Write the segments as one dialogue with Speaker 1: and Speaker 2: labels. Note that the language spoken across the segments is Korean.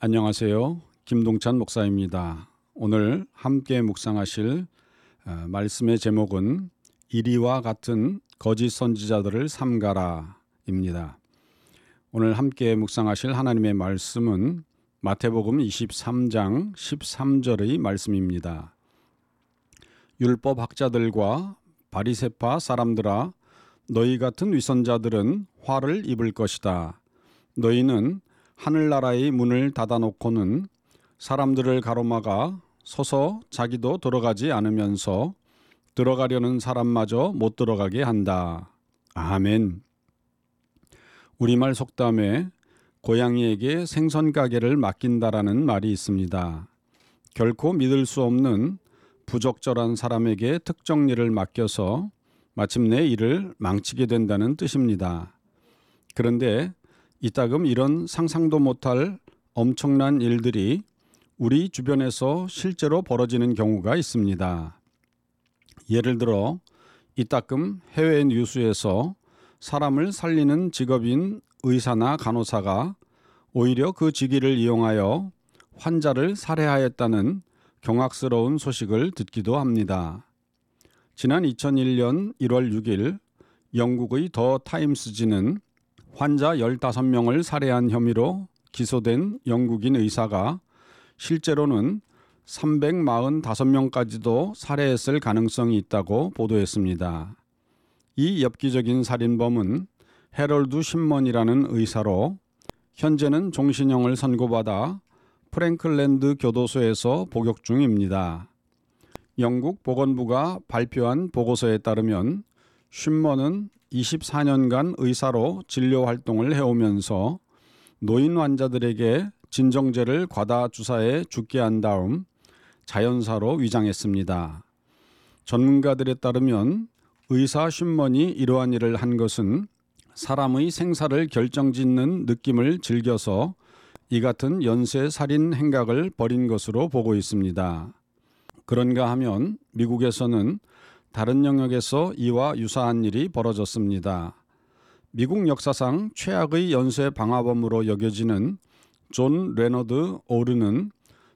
Speaker 1: 안녕하세요. 김동찬 목사입니다. 오늘 함께 묵상하실 어, 말씀의 제목은 이리와 같은 거짓 선지자들을 삼가라입니다. 오늘 함께 묵상하실 하나님의 말씀은 마태복음 23장 13절의 말씀입니다. 율법 학자들과 바리세파 사람들아 너희 같은 위선자들은 화를 입을 것이다. 너희는 하늘나라의 문을 닫아놓고는 사람들을 가로막아 서서 자기도 들어가지 않으면서 들어가려는 사람마저 못 들어가게 한다. 아멘. 우리말 속담에 고양이에게 생선 가게를 맡긴다라는 말이 있습니다. 결코 믿을 수 없는 부적절한 사람에게 특정 일을 맡겨서 마침내 일을 망치게 된다는 뜻입니다. 그런데 이따금 이런 상상도 못할 엄청난 일들이 우리 주변에서 실제로 벌어지는 경우가 있습니다. 예를 들어 이따금 해외 뉴스에서 사람을 살리는 직업인 의사나 간호사가 오히려 그 직위를 이용하여 환자를 살해하였다는 경악스러운 소식을 듣기도 합니다. 지난 2001년 1월 6일 영국의 더 타임스지는 환자 15명을 살해한 혐의로 기소된 영국인 의사가 실제로는 345명까지도 살해했을 가능성이 있다고 보도했습니다. 이 엽기적인 살인범은 헤럴드 신먼이라는 의사로 현재는 종신형을 선고받아 프랭클랜드 교도소에서 복역 중입니다. 영국 보건부가 발표한 보고서에 따르면 쉰먼은 24년간 의사로 진료 활동을 해오면서 노인 환자들에게 진정제를 과다 주사해 죽게 한 다음 자연사로 위장했습니다. 전문가들에 따르면 의사 쉰문이 이러한 일을 한 것은 사람의 생사를 결정짓는 느낌을 즐겨서 이 같은 연쇄 살인 행각을 벌인 것으로 보고 있습니다. 그런가 하면 미국에서는 다른 영역에서 이와 유사한 일이 벌어졌습니다. 미국 역사상 최악의 연쇄 방화범으로 여겨지는 존 레너드 오르는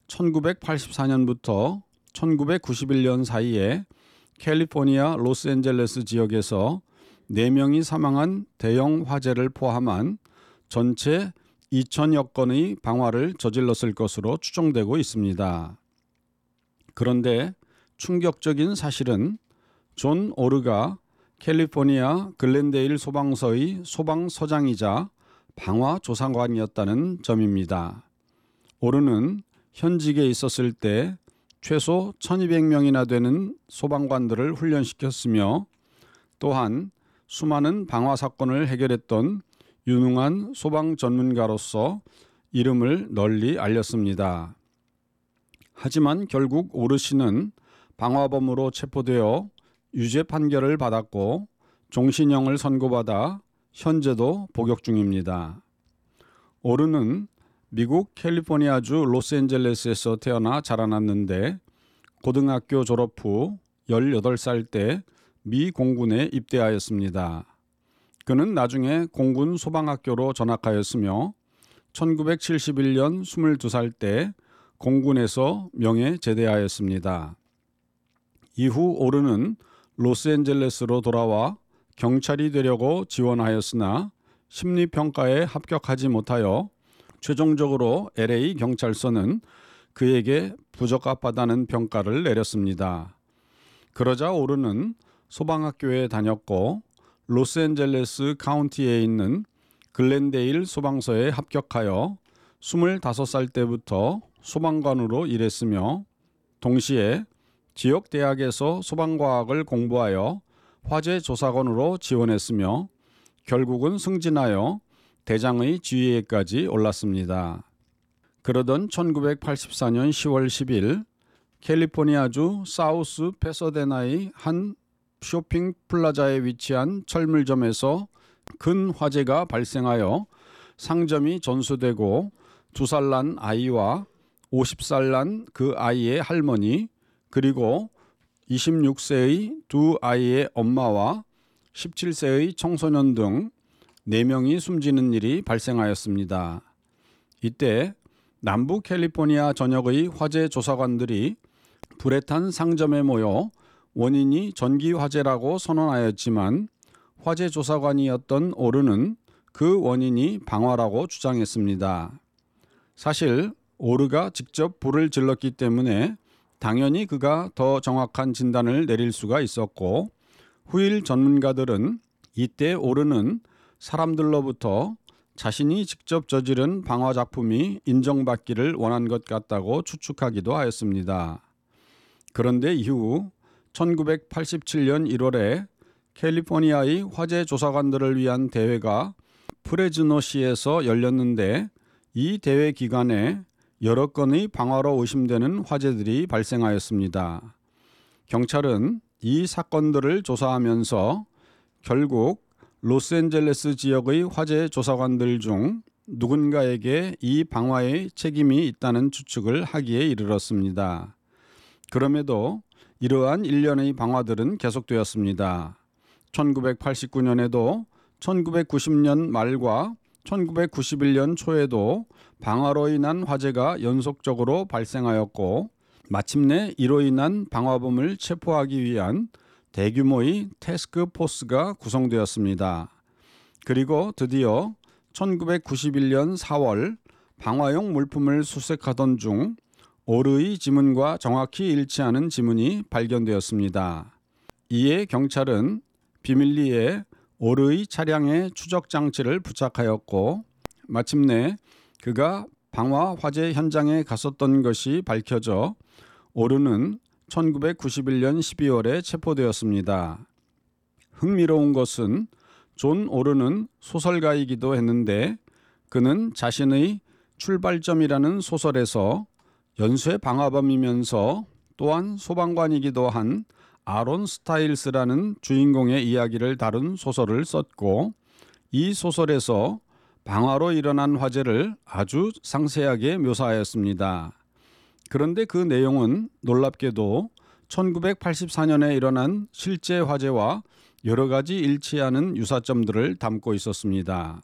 Speaker 1: 1984년부터 1991년 사이에 캘리포니아 로스앤젤레스 지역에서 4명이 사망한 대형 화재를 포함한 전체 2천여 건의 방화를 저질렀을 것으로 추정되고 있습니다. 그런데 충격적인 사실은 존 오르가 캘리포니아 글렌데일 소방서의 소방서장이자 방화 조사관이었다는 점입니다. 오르는 현직에 있었을 때 최소 1200명이나 되는 소방관들을 훈련시켰으며 또한 수많은 방화 사건을 해결했던 유능한 소방 전문가로서 이름을 널리 알렸습니다. 하지만 결국 오르 씨는 방화범으로 체포되어 유죄 판결을 받았고 종신형을 선고받아 현재도 복역 중입니다. 오르는 미국 캘리포니아주 로스앤젤레스에서 태어나 자라났는데 고등학교 졸업 후 18살 때 미 공군에 입대하였습니다. 그는 나중에 공군 소방학교로 전학하였으며 1971년 22살 때 공군에서 명예 제대하였습니다. 이후 오르는 로스앤젤레스로 돌아와 경찰이 되려고 지원하였으나 심리 평가에 합격하지 못하여 최종적으로 LA 경찰서는 그에게 부적합하다는 평가를 내렸습니다. 그러자 오르는 소방학교에 다녔고 로스앤젤레스 카운티에 있는 글렌데일 소방서에 합격하여 25살 때부터 소방관으로 일했으며 동시에 지역 대학에서 소방과학을 공부하여 화재 조사관으로 지원했으며 결국은 승진하여 대장의 지휘에까지 올랐습니다. 그러던 1984년 10월 10일 캘리포니아주 사우스 페서데나의 한 쇼핑 플라자에 위치한 철물점에서 큰 화재가 발생하여 상점이 전수되고 두 살 난 아이와 50살 난 그 아이의 할머니 그리고 26세의 두 아이의 엄마와 17세의 청소년 등 4명이 숨지는 일이 발생하였습니다. 이때 남부 캘리포니아 전역의 화재 조사관들이 불에 탄 상점에 모여 원인이 전기 화재라고 선언하였지만 화재 조사관이었던 오르는 그 원인이 방화라고 주장했습니다. 사실 오르가 직접 불을 질렀기 때문에 당연히 그가 더 정확한 진단을 내릴 수가 있었고 후일 전문가들은 이때 오르는 사람들로부터 자신이 직접 저지른 방화 작품이 인정받기를 원한 것 같다고 추측하기도 하였습니다. 그런데 이후 1987년 1월에 캘리포니아의 화재 조사관들을 위한 대회가 프레즈노시에서 열렸는데 이 대회 기간에 여러 건의 방화로 의심되는 화재들이 발생하였습니다. 경찰은 이 사건들을 조사하면서 결국 로스앤젤레스 지역의 화재 조사관들 중 누군가에게 이 방화의 책임이 있다는 추측을 하기에 이르렀습니다. 그럼에도 이러한 일련의 방화들은 계속되었습니다. 1989년에도 1990년 말과 1991년 초에도 방화로 인한 화재가 연속적으로 발생하였고 마침내 이로 인한 방화범을 체포하기 위한 대규모의 태스크포스가 구성되었습니다. 그리고 드디어 1991년 4월 방화용 물품을 수색하던 중 오르의 지문과 정확히 일치하는 지문이 발견되었습니다. 이에 경찰은 비밀리에 오르의 차량에 추적 장치를 부착하였고 마침내 그가 방화 화재 현장에 갔었던 것이 밝혀져 오르는 1991년 12월에 체포되었습니다. 흥미로운 것은 존 오르는 소설가이기도 했는데 그는 자신의 출발점이라는 소설에서 연쇄 방화범이면서 또한 소방관이기도 한 아론 스타일스라는 주인공의 이야기를 다룬 소설을 썼고 이 소설에서 방화로 일어난 화재를 아주 상세하게 묘사하였습니다. 그런데 그 내용은 놀랍게도 1984년에 일어난 실제 화재와 여러 가지 일치하는 유사점들을 담고 있었습니다.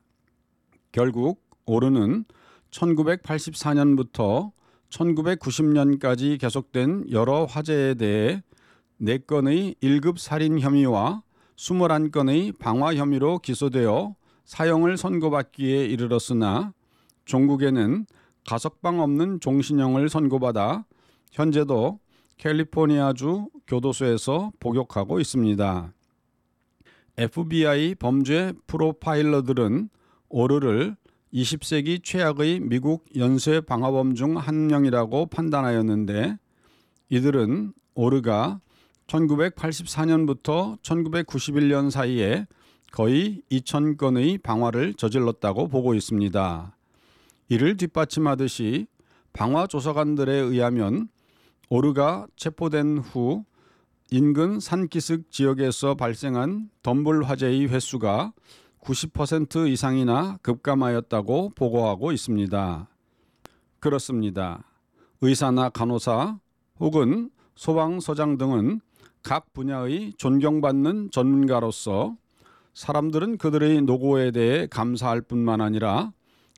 Speaker 1: 결국 오르는 1984년부터 1990년까지 계속된 여러 화재에 대해 4건의 1급 살인 혐의와 21건의 방화 혐의로 기소되어 사형을 선고받기에 이르렀으나 종국에는 가석방 없는 종신형을 선고받아 현재도 캘리포니아주 교도소에서 복역하고 있습니다. FBI 범죄 프로파일러들은 오르를 20세기 최악의 미국 연쇄 방화범 중 한 명이라고 판단하였는데 이들은 오르가 1984년부터 1991년 사이에 거의 2,000건의 방화를 저질렀다고 보고 있습니다. 이를 뒷받침하듯이 방화 조사관들에 의하면 오르가 체포된 후 인근 산기슭 지역에서 발생한 덤불 화재의 횟수가 90% 이상이나 급감하였다고 보고하고 있습니다. 그렇습니다. 의사나 간호사 혹은 소방서장 등은 각 분야의 존경받는 전문가로서 사람들은 그들의 노고에 대해 감사할 뿐만 아니라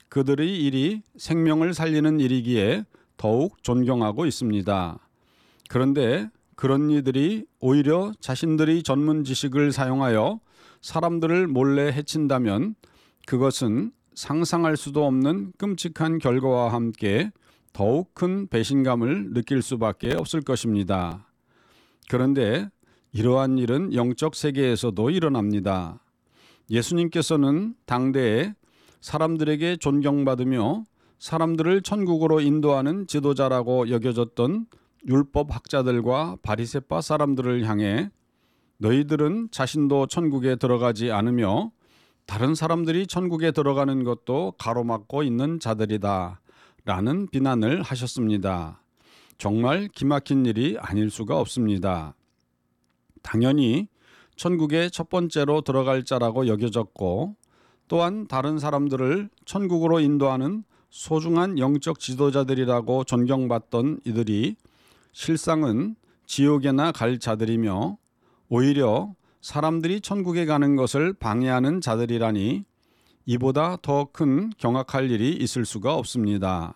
Speaker 1: 그들의 일이 생명을 살리는 일이기에 더욱 존경하고 있습니다. 그런데 그런 이들이 오히려 자신들의 전문 지식을 사용하여 사람들을 몰래 해친다면 그것은 상상할 수도 없는 끔찍한 결과와 함께 더욱 큰 배신감을 느낄 수밖에 없을 것입니다. 그런데 이러한 일은 영적 세계에서도 일어납니다. 예수님께서는 당대에 사람들에게 존경받으며 사람들을 천국으로 인도하는 지도자라고 여겨졌던 율법 학자들과 바리새파 사람들을 향해 너희들은 자신도 천국에 들어가지 않으며 다른 사람들이 천국에 들어가는 것도 가로막고 있는 자들이다 라는 비난을 하셨습니다. 정말 기막힌 일이 아닐 수가 없습니다. 당연히 천국에 첫 번째로 들어갈 자라고 여겨졌고 또한 다른 사람들을 천국으로 인도하는 소중한 영적 지도자들이라고 존경받던 이들이 실상은 지옥에나 갈 자들이며 오히려 사람들이 천국에 가는 것을 방해하는 자들이라니 이보다 더 큰 경악할 일이 있을 수가 없습니다.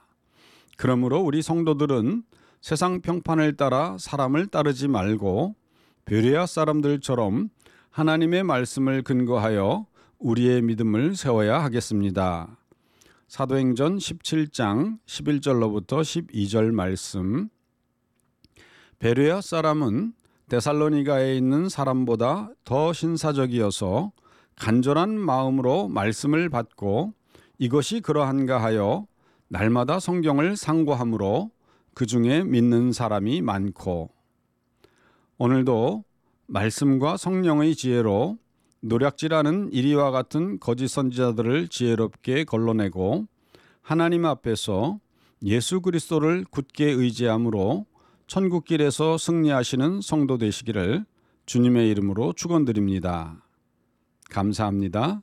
Speaker 1: 그러므로 우리 성도들은 세상 평판을 따라 사람을 따르지 말고 베레아 사람들처럼 하나님의 말씀을 근거하여 우리의 믿음을 세워야 하겠습니다. 사도행전 17장 11절로부터 12절 말씀 베레아 사람은 데살로니가에 있는 사람보다 더 신사적이어서 간절한 마음으로 말씀을 받고 이것이 그러한가 하여 날마다 성경을 상고함으로 그 중에 믿는 사람이 많고 오늘도 말씀과 성령의 지혜로 노략질하는 이리와 같은 거짓 선지자들을 지혜롭게 걸러내고 하나님 앞에서 예수 그리스도를 굳게 의지함으로 천국 길에서 승리하시는 성도 되시기를 주님의 이름으로 축원드립니다. 감사합니다.